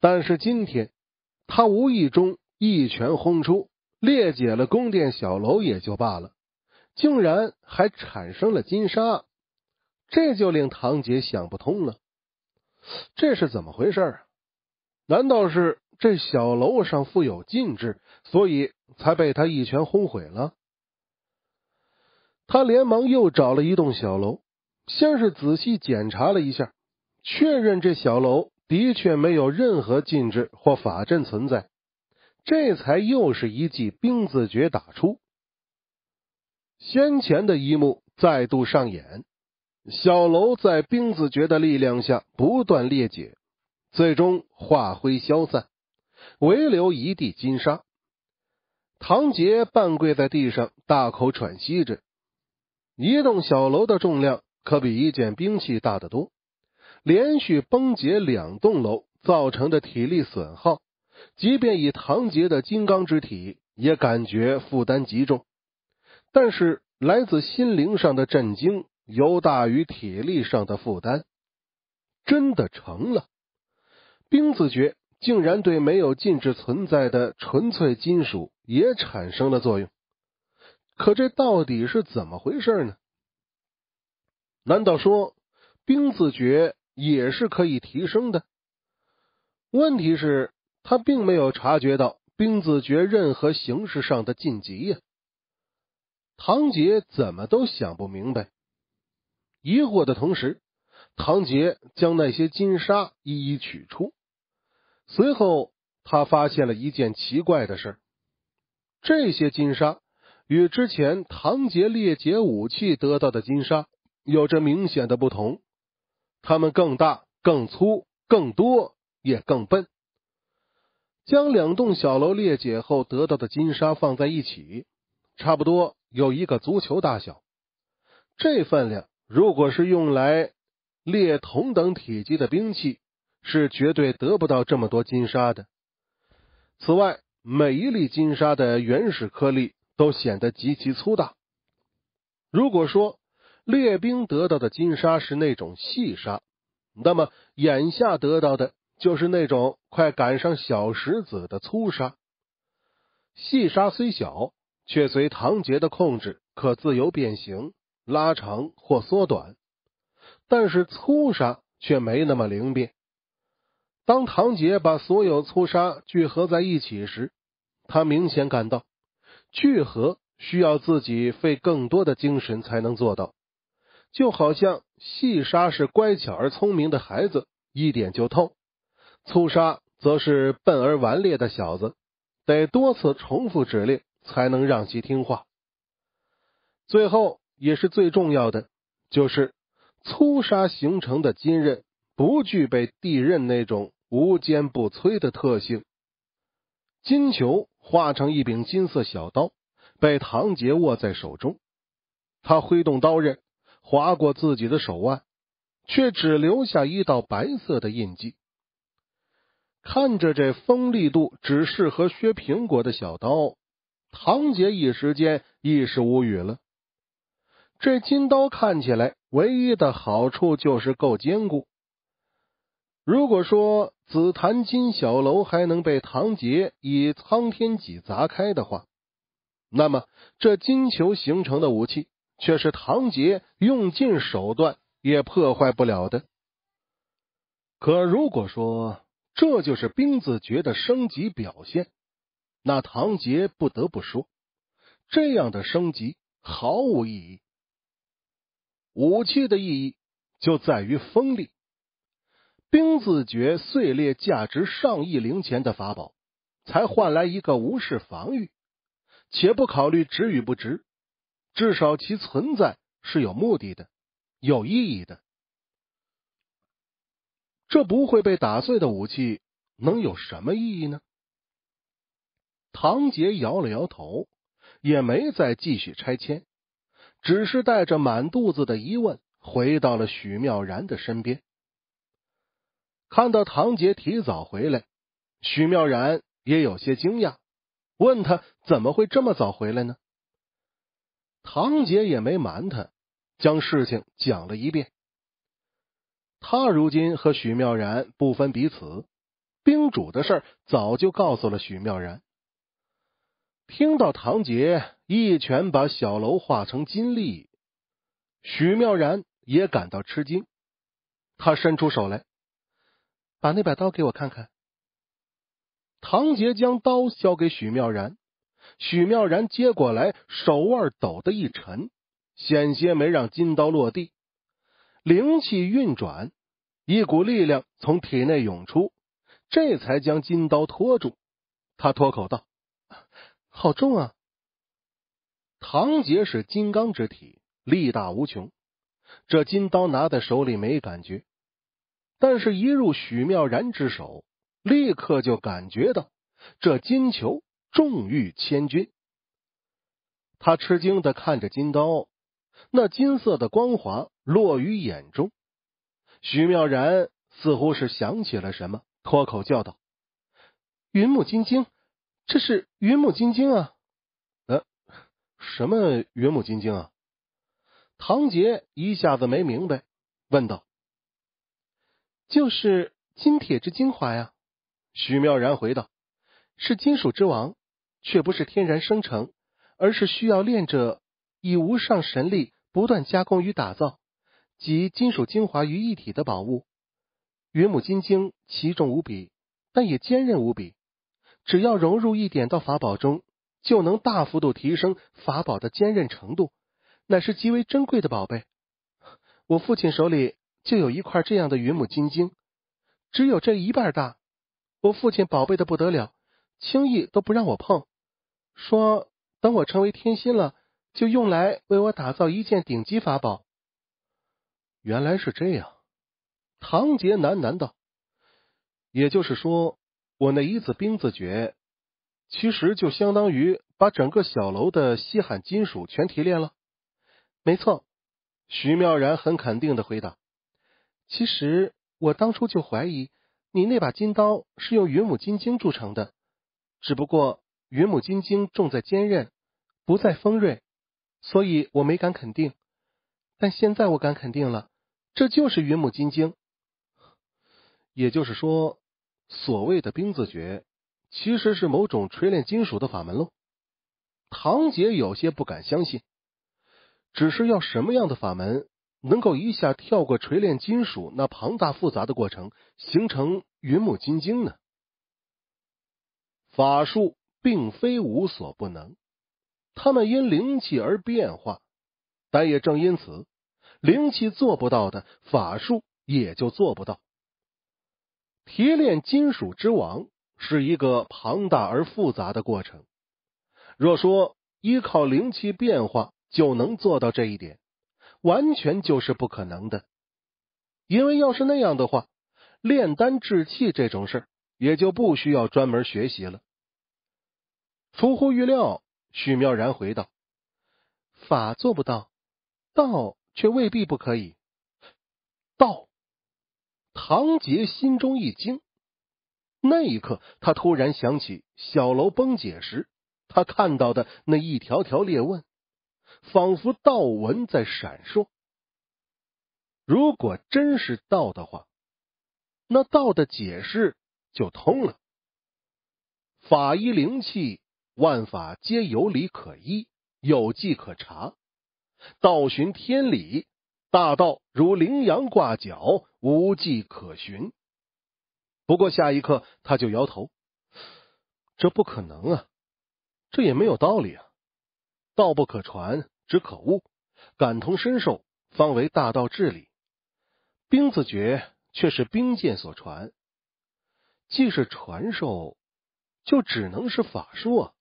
但是今天，他无意中一拳轰出，裂解了宫殿小楼也就罢了，竟然还产生了金沙，这就令唐杰想不通了。这是怎么回事？难道是这小楼上富有禁制，所以才被他一拳轰毁了？他连忙又找了一栋小楼，先是仔细检查了一下，确认这小楼。的确没有任何禁制或法阵存在，这才又是一记冰字诀打出。先前的一幕再度上演，小楼在冰字诀的力量下不断裂解，最终化灰消散，唯留一地金沙。唐杰半跪在地上，大口喘息着。一栋小楼的重量可比一件兵器大得多。连续崩解两栋楼造成的体力损耗，即便以唐杰的金刚之体，也感觉负担极重。但是来自心灵上的震惊，尤大于体力上的负担。真的成了冰字诀，竟然对没有禁制存在的纯粹金属也产生了作用。可这到底是怎么回事呢？难道说冰字诀？也是可以提升的，问题是他并没有察觉到冰子诀任何形式上的晋级呀。唐杰怎么都想不明白，疑惑的同时，唐杰将那些金沙一一取出，随后他发现了一件奇怪的事：这些金沙与之前唐杰裂解武器得到的金沙有着明显的不同。它们更大、更粗、更多，也更笨。将两栋小楼裂解后得到的金沙放在一起，差不多有一个足球大小。这分量，如果是用来裂同等体积的兵器，是绝对得不到这么多金沙的。此外，每一粒金沙的原始颗粒都显得极其粗大。如果说……列兵得到的金沙是那种细沙，那么眼下得到的就是那种快赶上小石子的粗沙。细沙虽小，却随唐杰的控制可自由变形、拉长或缩短，但是粗沙却没那么灵便。当唐杰把所有粗沙聚合在一起时，他明显感到聚合需要自己费更多的精神才能做到。就好像细沙是乖巧而聪明的孩子，一点就透；粗沙则是笨而顽劣的小子，得多次重复指令才能让其听话。最后也是最重要的，就是粗沙形成的金刃不具备地刃那种无坚不摧的特性。金球化成一柄金色小刀，被唐杰握在手中，他挥动刀刃。划过自己的手腕，却只留下一道白色的印记。看着这锋利度只适合削苹果的小刀，唐杰一时间一时无语了。这金刀看起来唯一的好处就是够坚固。如果说紫檀金小楼还能被唐杰以苍天戟砸开的话，那么这金球形成的武器……却是唐杰用尽手段也破坏不了的。可如果说这就是冰字诀的升级表现，那唐杰不得不说，这样的升级毫无意义。武器的意义就在于锋利，冰字诀碎裂价值上亿灵钱的法宝，才换来一个无视防御，且不考虑值与不值。至少其存在是有目的的，有意义的。这不会被打碎的武器能有什么意义呢？唐杰摇了摇头，也没再继续拆迁，只是带着满肚子的疑问回到了许妙然的身边。看到唐杰提早回来，许妙然也有些惊讶，问他怎么会这么早回来呢？唐杰也没瞒他，将事情讲了一遍。他如今和许妙然不分彼此，冰主的事早就告诉了许妙然。听到唐杰一拳把小楼化成金粒，许妙然也感到吃惊。他伸出手来，把那把刀给我看看。唐杰将刀交给许妙然。许妙然接过来，手腕抖得一沉，险些没让金刀落地。灵气运转，一股力量从体内涌出，这才将金刀托住。他脱口道：“好重啊！”唐杰是金刚之体，力大无穷。这金刀拿在手里没感觉，但是一入许妙然之手，立刻就感觉到这金球。重欲千钧。他吃惊的看着金刀，那金色的光华落于眼中。徐妙然似乎是想起了什么，脱口叫道：“云木金晶，这是云木金晶啊！呃，什么云木金晶啊？”唐杰一下子没明白，问道：“就是金铁之精华呀？”徐妙然回道：“是金属之王。”却不是天然生成，而是需要炼者以无上神力不断加工与打造，及金属精华于一体的宝物。云母金晶奇重无比，但也坚韧无比。只要融入一点到法宝中，就能大幅度提升法宝的坚韧程度，乃是极为珍贵的宝贝。我父亲手里就有一块这样的云母金晶，只有这一半大。我父亲宝贝的不得了，轻易都不让我碰。说：“等我成为天心了，就用来为我打造一件顶级法宝。”原来是这样，唐杰喃喃道：“也就是说，我那一字兵字诀，其实就相当于把整个小楼的稀罕金属全提炼了。”没错，徐妙然很肯定的回答：“其实我当初就怀疑你那把金刀是用云母金晶铸成的，只不过……”云母金晶重在坚韧，不在锋锐，所以我没敢肯定。但现在我敢肯定了，这就是云母金晶。也就是说，所谓的“冰字诀”，其实是某种锤炼金属的法门喽。唐杰有些不敢相信，只是要什么样的法门，能够一下跳过锤炼金属那庞大复杂的过程，形成云母金晶呢？法术。并非无所不能，他们因灵气而变化，但也正因此，灵气做不到的法术也就做不到。提炼金属之王是一个庞大而复杂的过程，若说依靠灵气变化就能做到这一点，完全就是不可能的。因为要是那样的话，炼丹制器这种事也就不需要专门学习了。出乎预料，许妙然回道：“法做不到，道却未必不可以。”道，唐杰心中一惊。那一刻，他突然想起小楼崩解时，他看到的那一条条裂纹，仿佛道纹在闪烁。如果真是道的话，那道的解释就通了。法医灵气。万法皆有理可依，有迹可查。道寻天理，大道如羚羊挂角，无迹可寻。不过下一刻他就摇头：“这不可能啊，这也没有道理啊。道不可传，只可悟。感同身受，方为大道至理。兵字诀却是兵剑所传，既是传授，就只能是法术。”啊。”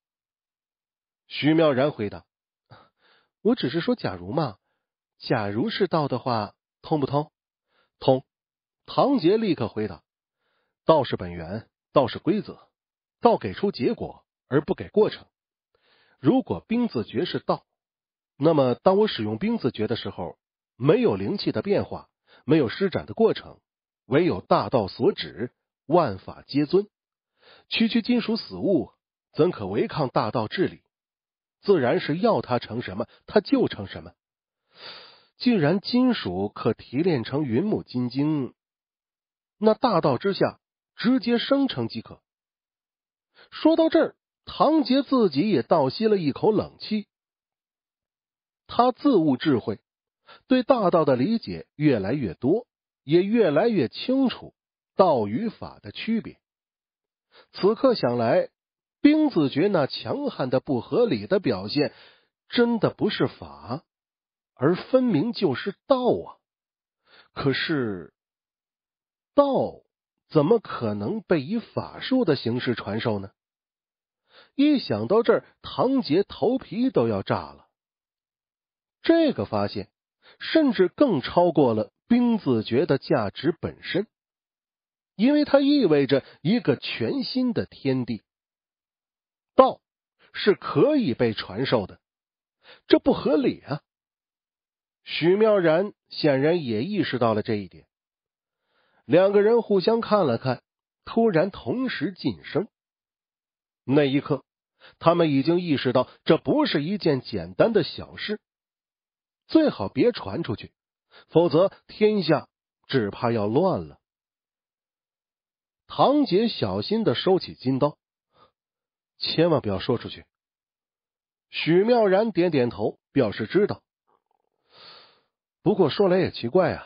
徐妙然回答：“我只是说假如嘛，假如是道的话，通不通？通。”唐杰立刻回答：“道是本源，道是规则，道给出结果而不给过程。如果冰字诀是道，那么当我使用冰字诀的时候，没有灵气的变化，没有施展的过程，唯有大道所指，万法皆尊。区区金属死物，怎可违抗大道治理？”自然是要它成什么，它就成什么。既然金属可提炼成云母金晶，那大道之下直接生成即可。说到这儿，唐杰自己也倒吸了一口冷气。他自悟智慧，对大道的理解越来越多，也越来越清楚道与法的区别。此刻想来。冰字诀那强悍的不合理的表现，真的不是法，而分明就是道啊！可是，道怎么可能被以法术的形式传授呢？一想到这儿，唐杰头皮都要炸了。这个发现，甚至更超过了冰字诀的价值本身，因为它意味着一个全新的天地。是可以被传授的，这不合理啊！许妙然显然也意识到了这一点，两个人互相看了看，突然同时噤声。那一刻，他们已经意识到这不是一件简单的小事，最好别传出去，否则天下只怕要乱了。唐杰小心的收起金刀。千万不要说出去。许妙然点点头，表示知道。不过说来也奇怪啊，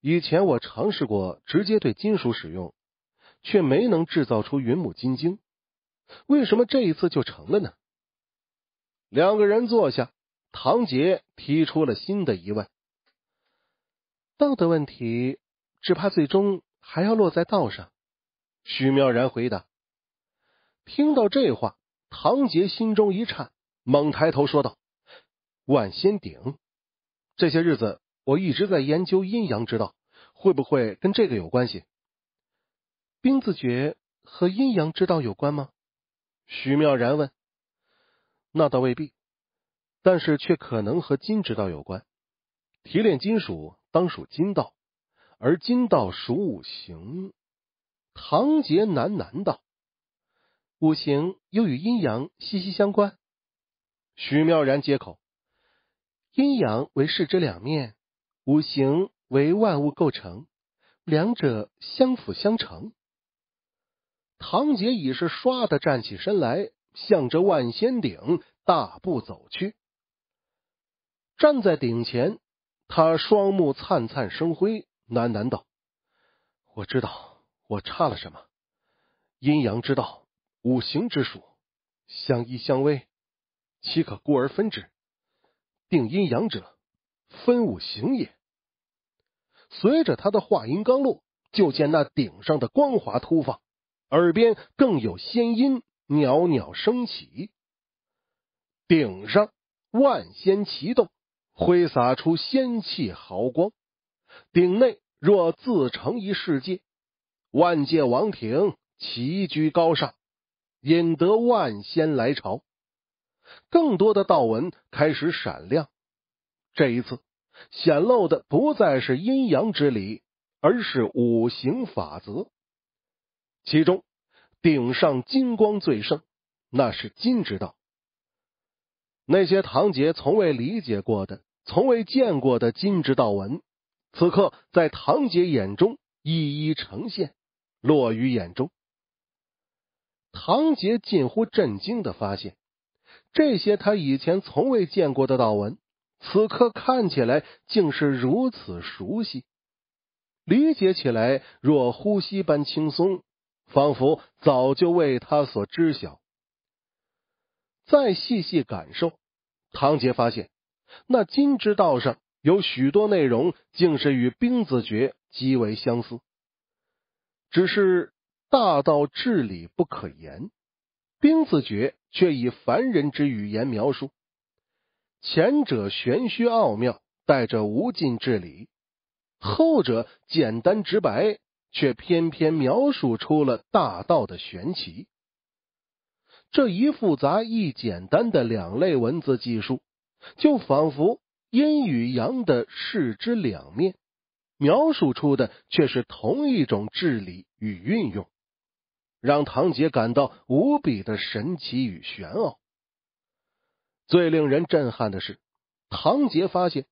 以前我尝试过直接对金属使用，却没能制造出云母金晶，为什么这一次就成了呢？两个人坐下，唐杰提出了新的疑问。道德问题，只怕最终还要落在道上。许妙然回答。听到这话，唐杰心中一颤，猛抬头说道：“万仙鼎，这些日子我一直在研究阴阳之道，会不会跟这个有关系？冰字诀和阴阳之道有关吗？”许妙然问。“那倒未必，但是却可能和金之道有关。提炼金属，当属金道，而金道属五行。”唐杰喃喃道。五行又与阴阳息息相关，徐妙然接口：“阴阳为事之两面，五行为万物构成，两者相辅相成。”唐杰已是唰的站起身来，向着万仙顶大步走去。站在顶前，他双目灿灿生辉，喃喃道：“我知道我差了什么，阴阳之道。”五行之属，相依相偎，岂可孤而分之？定阴阳者，分五行也。随着他的话音刚落，就见那顶上的光华突放，耳边更有仙音袅袅升起。顶上万仙齐动，挥洒出仙气豪光。顶内若自成一世界，万界王庭齐居高尚。引得万仙来朝，更多的道文开始闪亮。这一次显露的不再是阴阳之理，而是五行法则。其中顶上金光最盛，那是金之道。那些唐杰从未理解过的、从未见过的金之道文，此刻在唐杰眼中一一呈现，落于眼中。唐杰近乎震惊的发现，这些他以前从未见过的道文，此刻看起来竟是如此熟悉，理解起来若呼吸般轻松，仿佛早就为他所知晓。再细细感受，唐杰发现那金之道上有许多内容，竟是与兵子诀极为相似，只是。大道至理不可言，兵字诀却以凡人之语言描述。前者玄虚奥妙，带着无尽至理；后者简单直白，却偏偏描述出了大道的玄奇。这一复杂一简单的两类文字技术，就仿佛阴与阳的事之两面，描述出的却是同一种治理与运用。让唐杰感到无比的神奇与玄奥。最令人震撼的是，唐杰发现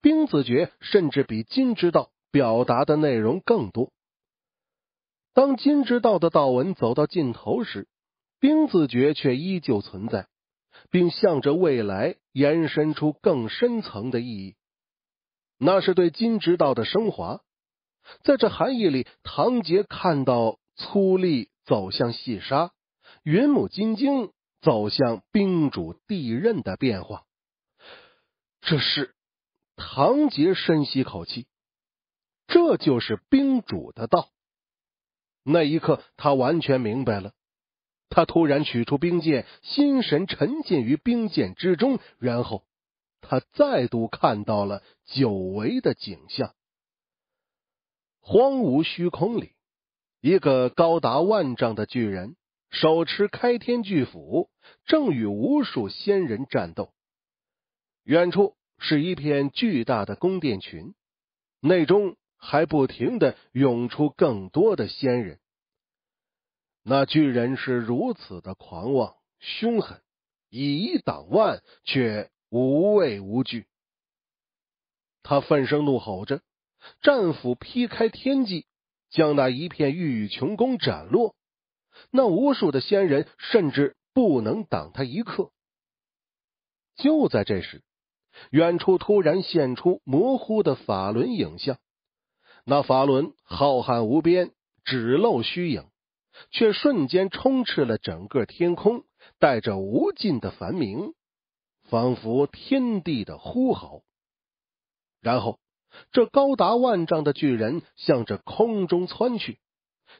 冰字诀甚至比金之道表达的内容更多。当金之道的道文走到尽头时，冰字诀却依旧存在，并向着未来延伸出更深层的意义。那是对金之道的升华。在这含义里，唐杰看到粗粝。走向细沙，云母金睛走向冰主地刃的变化。这是唐杰深吸口气，这就是冰主的道。那一刻，他完全明白了。他突然取出冰剑，心神沉浸于冰剑之中，然后他再度看到了久违的景象：荒芜虚空里。一个高达万丈的巨人，手持开天巨斧，正与无数仙人战斗。远处是一片巨大的宫殿群，内中还不停的涌出更多的仙人。那巨人是如此的狂妄凶狠，以一挡万，却无畏无惧。他愤声怒吼着，战斧劈开天际。将那一片玉宇琼宫斩落，那无数的仙人甚至不能挡他一刻。就在这时，远处突然现出模糊的法轮影像，那法轮浩瀚无边，只露虚影，却瞬间充斥了整个天空，带着无尽的梵鸣，仿佛天地的呼号。然后。这高达万丈的巨人向着空中窜去，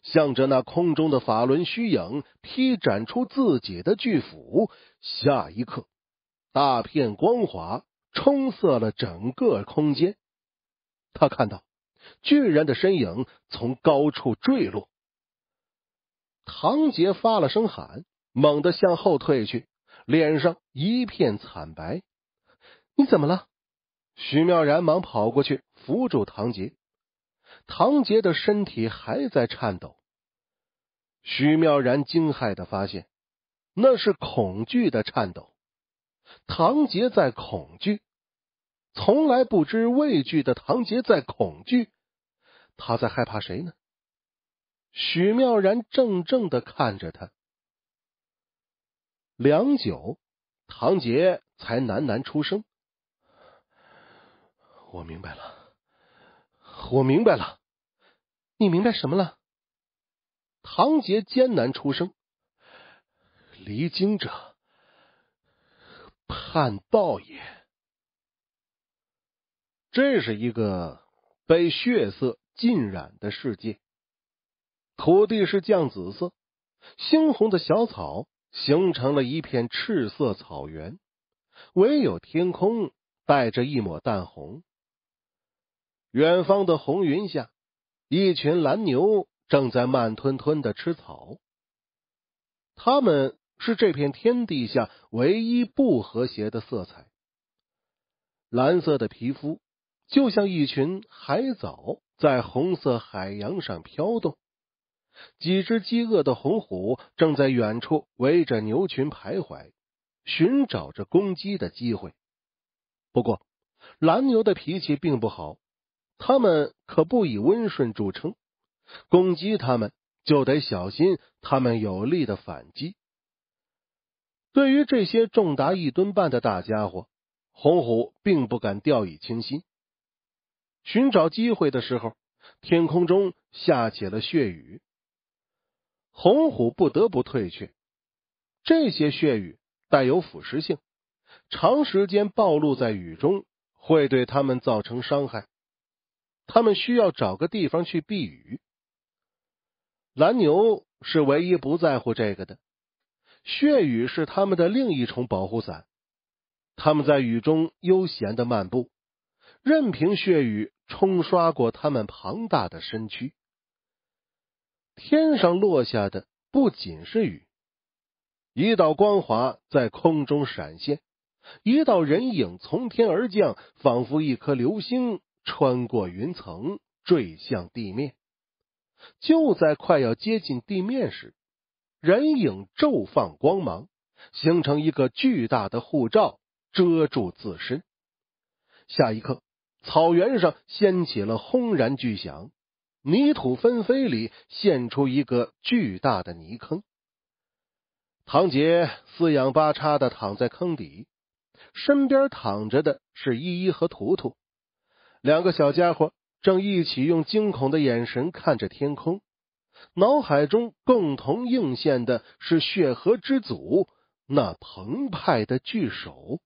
向着那空中的法轮虚影劈斩出自己的巨斧。下一刻，大片光华充塞了整个空间。他看到巨人的身影从高处坠落。唐杰发了声喊，猛地向后退去，脸上一片惨白。你怎么了？许妙然忙跑过去扶住唐杰，唐杰的身体还在颤抖。许妙然惊骇的发现，那是恐惧的颤抖。唐杰在恐惧，从来不知畏惧的唐杰在恐惧，他在害怕谁呢？许妙然怔怔的看着他，良久，唐杰才喃喃出声。我明白了，我明白了，你明白什么了？唐杰艰难出声：“离经者，叛道也。”这是一个被血色浸染的世界，土地是酱紫色，猩红的小草形成了一片赤色草原，唯有天空带着一抹淡红。远方的红云下，一群蓝牛正在慢吞吞的吃草。他们是这片天地下唯一不和谐的色彩。蓝色的皮肤就像一群海藻在红色海洋上飘动。几只饥饿的红虎正在远处围着牛群徘徊，寻找着攻击的机会。不过，蓝牛的脾气并不好。他们可不以温顺著称，攻击他们就得小心，他们有力的反击。对于这些重达一吨半的大家伙，红虎并不敢掉以轻心。寻找机会的时候，天空中下起了血雨，红虎不得不退却。这些血雨带有腐蚀性，长时间暴露在雨中会对他们造成伤害。他们需要找个地方去避雨。蓝牛是唯一不在乎这个的，血雨是他们的另一重保护伞。他们在雨中悠闲的漫步，任凭血雨冲刷过他们庞大的身躯。天上落下的不仅是雨，一道光华在空中闪现，一道人影从天而降，仿佛一颗流星。穿过云层坠向地面，就在快要接近地面时，人影骤放光芒，形成一个巨大的护罩遮住自身。下一刻，草原上掀起了轰然巨响，泥土纷飞里现出一个巨大的泥坑。唐杰四仰八叉的躺在坑底，身边躺着的是依依和图图。两个小家伙正一起用惊恐的眼神看着天空，脑海中共同映现的是血河之祖那澎湃的巨手。